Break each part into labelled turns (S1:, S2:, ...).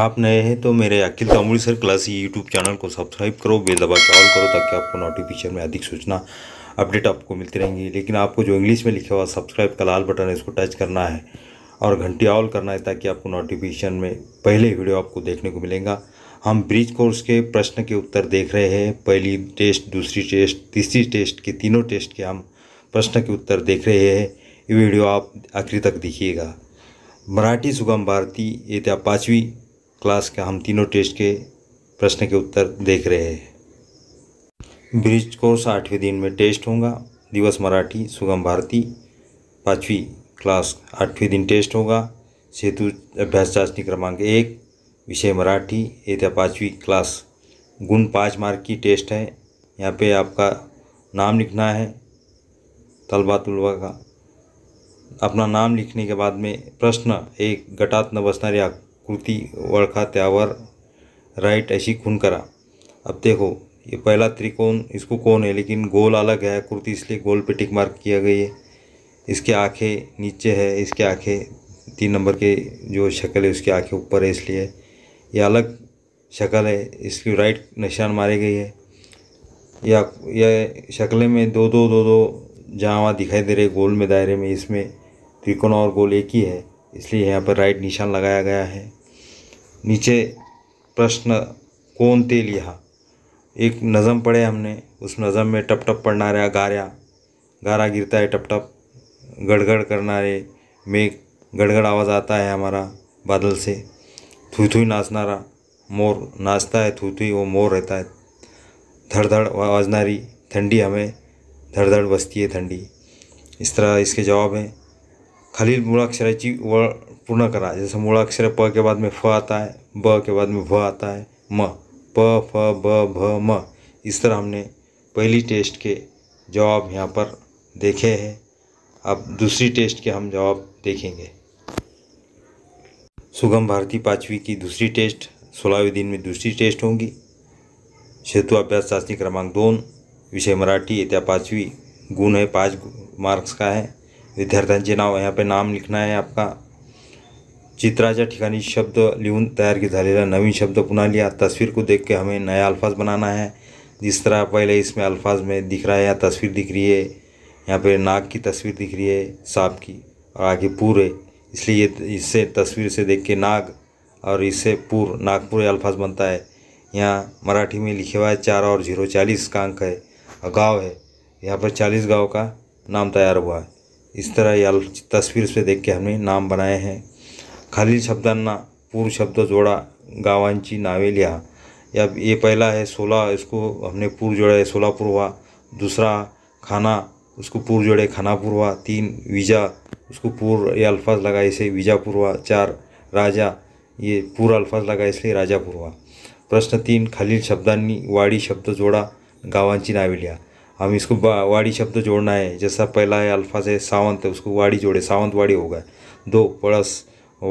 S1: आप नए हैं तो मेरे Akhil Tamuri sir classy YouTube channel को सब्सक्राइब करो बेल दबा चॉल ऑल करो ताकि आपको नोटिफिकेशन में अधिक सूचना अपडेट आपको मिलती रहेंगी लेकिन आपको जो इंग्लिश में लिखा हुआ सब्सक्राइब का लाल बटन है इसको टच करना है और घंटी ऑल करना है ताकि आपको नोटिफिकेशन में पहले वीडियो आपको देखने को मिलेगा हम ब्रिज कोर्स के प्रश्न के उत्तर देख रहे हैं पहली टेस्ट दूसरी टेस्ट तीसरी टेस्ट के तीनों टेस्ट के हम प्रश्न के उत्तर देख रहे हैं ये वीडियो आप आखिरी तक देखिएगा मराठी सुगम भारती ये तो पाँचवीं क्लास का हम तीनों टेस्ट के प्रश्न के उत्तर देख रहे हैं ब्रिज कोर्स आठवें दिन में टेस्ट होगा दिवस मराठी सुगम भारती पाँचवीं क्लास आठवें दिन टेस्ट होगा सेतु अभ्यास चाचनी क्रमांक एक विषय मराठी ये था पाँचवीं क्लास गुण पाँच मार्क की टेस्ट है यहाँ पे आपका नाम लिखना है तलबा तलबा का अपना नाम लिखने के बाद में प्रश्न एक गटात न कृति ओखा त्यावर राइट ऐसी खून करा अब देखो ये पहला त्रिकोण इसको कौन है लेकिन गोल अलग है कुर्ती इसलिए गोल पे टिक मार्क किया गई है इसके आंखें नीचे है इसके आंखें तीन नंबर के जो शक्ल है उसकी आंखें ऊपर है इसलिए ये अलग शक्ल है इसकी राइट निशान मारी गई है या यह शक्ल में दो दो दो दो जहाँ वहाँ दिखाई दे रहे गोल में दायरे में इसमें त्रिकोण और गोल एक ही है इसलिए यहाँ पर राइट निशान लगाया गया है नीचे प्रश्न कौन ते लिहा एक नज़म पढ़े हमने उस नज़म में टप टप पढ़ना रहा गारा गारा गिरता है टप टप गड़गड़ करना रे मेघ गड़गड़ आवाज़ आता है हमारा बादल से थू थू नाचना रहा मोर नाचता है थू थुई वो मोर रहता है धड़ धड़ आवाजनारी ठंडी हमें धड़ धड़ बसती है ठंडी इस तरह इसके जवाब हैं खाली खालील की वळ पूर्ण करा जैसे मूलाक्षर प के बाद में फ आता है ब के बाद में भ आता है म प फ ब भ म इस तरह हमने पहली टेस्ट के जवाब यहाँ पर देखे हैं अब दूसरी टेस्ट के हम जवाब देखेंगे सुगम भारती पाँचवीं की दूसरी टेस्ट सोलहवें दिन में दूसरी टेस्ट होंगी सेतु अभ्यास चाचनी क्रमांक दोन विषय मराठी इत्या पाँचवीं गुण है पाँच मार्क्स का है विद्यार्थ्यांचे नाव यहाँ पे नाम लिखना है आपका चित्राच्या ठिकाणी शब्द लिहून तैयार की झालेला नवीन शब्द पुनः लिया तस्वीर को देख के हमें नया अल्फाज बनाना है जिस तरह पहले इसमें अल्फाज में दिख रहा है या तस्वीर दिख रही है यहाँ पे नाक की तस्वीर दिख रही है सांप की और आगे पूर है इसलिए ये इससे तस्वीर से देख के नाग और इससे पूर नागपुर अल्फाज बनता है यहाँ मराठी में लिखे हुआ है चार और जीरो चालीस का अंक है और गाँव है यहाँ पर चालीस गाँव का नाम तैयार हुआ है इस तरह यह तस्वीर से देख के हमने नाम बनाए हैं खालील शब्दांना पूर्व शब्द जोडा गावांची नावे लिया या ये पहला है सोलह इसको हमने पूर्व जोड़ा है सोलापुर हुआ दूसरा खाना उसको पूर्व जोड़े खानापुर हुआ तीन वीजा उसको पूर्व ये अल्फाज लगाए इसे वीजापुर हुआ चार राजा ये पूरा अल्फाज लगा इसलिए राजापुर हुआ प्रश्न तीन खालील शब्दांनी वाडी शब्द जोडा गावांची नावे लिहा हम इसको वाड़ी शब्द जोड़ना है जैसा पहला है अल्फाज है सावंत है उसको वाड़ी जोड़े सावंत वाड़ी होगा दो पड़स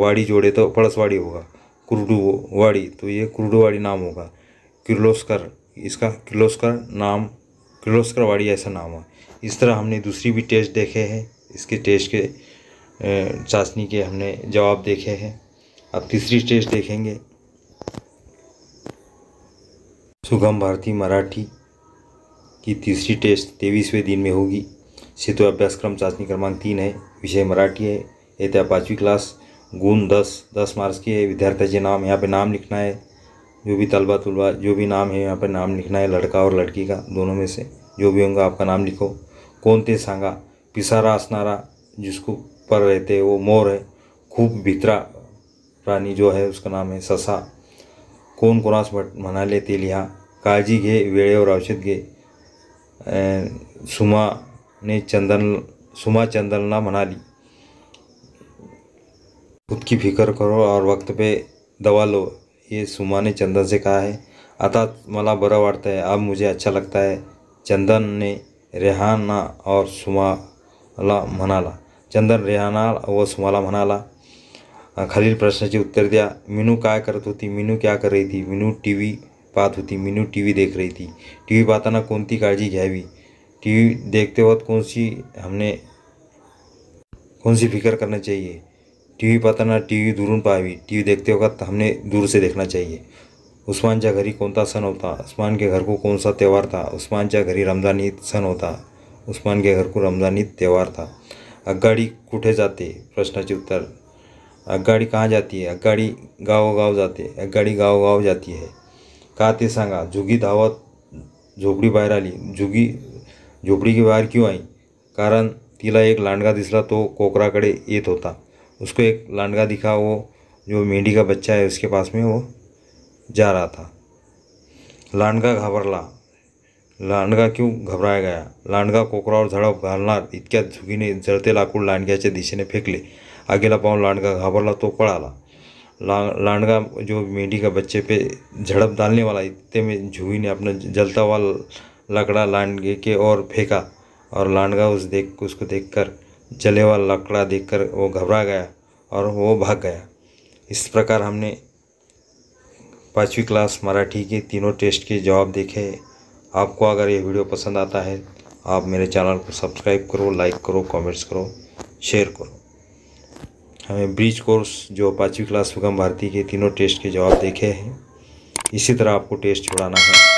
S1: वाड़ी जोड़े तो पड़सवाड़ी होगा कुरडू वाड़ी तो ये वाड़ी नाम होगा किर्लोस्कर इसका किर्लोस्कर नाम किर्लोस्कर वाड़ी ऐसा नाम है इस तरह हमने दूसरी भी टेस्ट देखे हैं इसके टेस्ट के चाशनी के हमने जवाब देखे हैं अब तीसरी टेस्ट देखेंगे सुगम भारती मराठी की तीसरी टेस्ट तेईसवें दिन में होगी सेतु अभ्यासक्रम चाचनी क्रमांक तीन है विषय मराठी है येत्या तो पाँचवीं क्लास गुण दस दस मार्क्स की है जी नाम यहाँ पे नाम लिखना है जो भी तलबा तुलबा जो भी नाम है यहाँ पे नाम लिखना है लड़का और लड़की का दोनों में से जो भी होगा आपका नाम लिखो कौन ते सांगा पिसारा आसनारा जिसको पर रहते वो मोर है खूब भित्रा प्राणी जो है उसका नाम है ससा कौन कोणास मना लेते लिहा काजी घे और औषध घे सुमा ने चंदन सुमा चंदलना ली खुद की फिक्र करो और वक्त पे दवा लो ये सुमा ने चंदन से कहा है अतः माला बड़ा वाड़ता है अब मुझे अच्छा लगता है चंदन ने रेहाना और सुमाला मनाला चंदन रेहाना व सुमाला म्हणाला खालील प्रश्नाचे उत्तर दिया मीनू काय करत होती मीनू क्या कर रही थी मीनू टी वी पाहत होती मीनू टी वी देख रही थी टी व्ही पाहताना कोणती काळजी घ्यावी टी वी देखते वक्त कौन सी हमने कौन सी फिक्र करना चाहिए टी व्ही पाहताना टी वी दुरून पाहावी टी वी देखते वक्त हमने दूर से देखना चाहिए उस्मानच्या घरी कोणता सण होता उस्मान के घर को कौन सा त्यौहार था उस्मानच्या घरी रमजान ईद सण होता उस्मान के घर को रमजान ईद त्यौहार था अगाडी कुठे जाते प्रश्नाचे उत्तर अगाडी कहाँ जाती है अगाडी गाँव गाँव जाते अगाडी गाँव गाँव जाती है का ते सांगा जुगी धावत झोपडी बाहर आली जुगी झोपडी के बाहर क्यों आई कारण तिला एक लांडगा दिसला तो कोकराकडे ये होता उसको एक लांडगा दिखा वो जो मेढी का बच्चा है उसके पास में वो जा रहा था लांडगा घाबरला लांडगा क्यों घबराया गया लांडगा कोकरा और झडप इतक झुगी ने जड़ते लाकूड लांडग्याच्या दिशेने फेंकले आगीला पाँव लांडगा घाबरला तो पड़ाला लांडगा जो मेढी का बच्चे पे झड़प डालने वाला इतने में जूही ने अपना जलता हुआ लकड़ा लांडगे के और फेंका और लांडगा उस देख उसको देखकर जले हुआ लकड़ा देखकर वो घबरा गया और वो भाग गया इस प्रकार हमने पाँचवीं क्लास मराठी के तीनों टेस्ट के जवाब देखे आपको अगर ये वीडियो पसंद आता है आप मेरे चैनल को सब्सक्राइब करो लाइक करो कमेंट्स करो शेयर करो हमें ब्रिज कोर्स जो पाँचवीं क्लास सुगम भारती के तीनों टेस्ट के जवाब देखे हैं इसी तरह आपको टेस्ट छुड़ाना है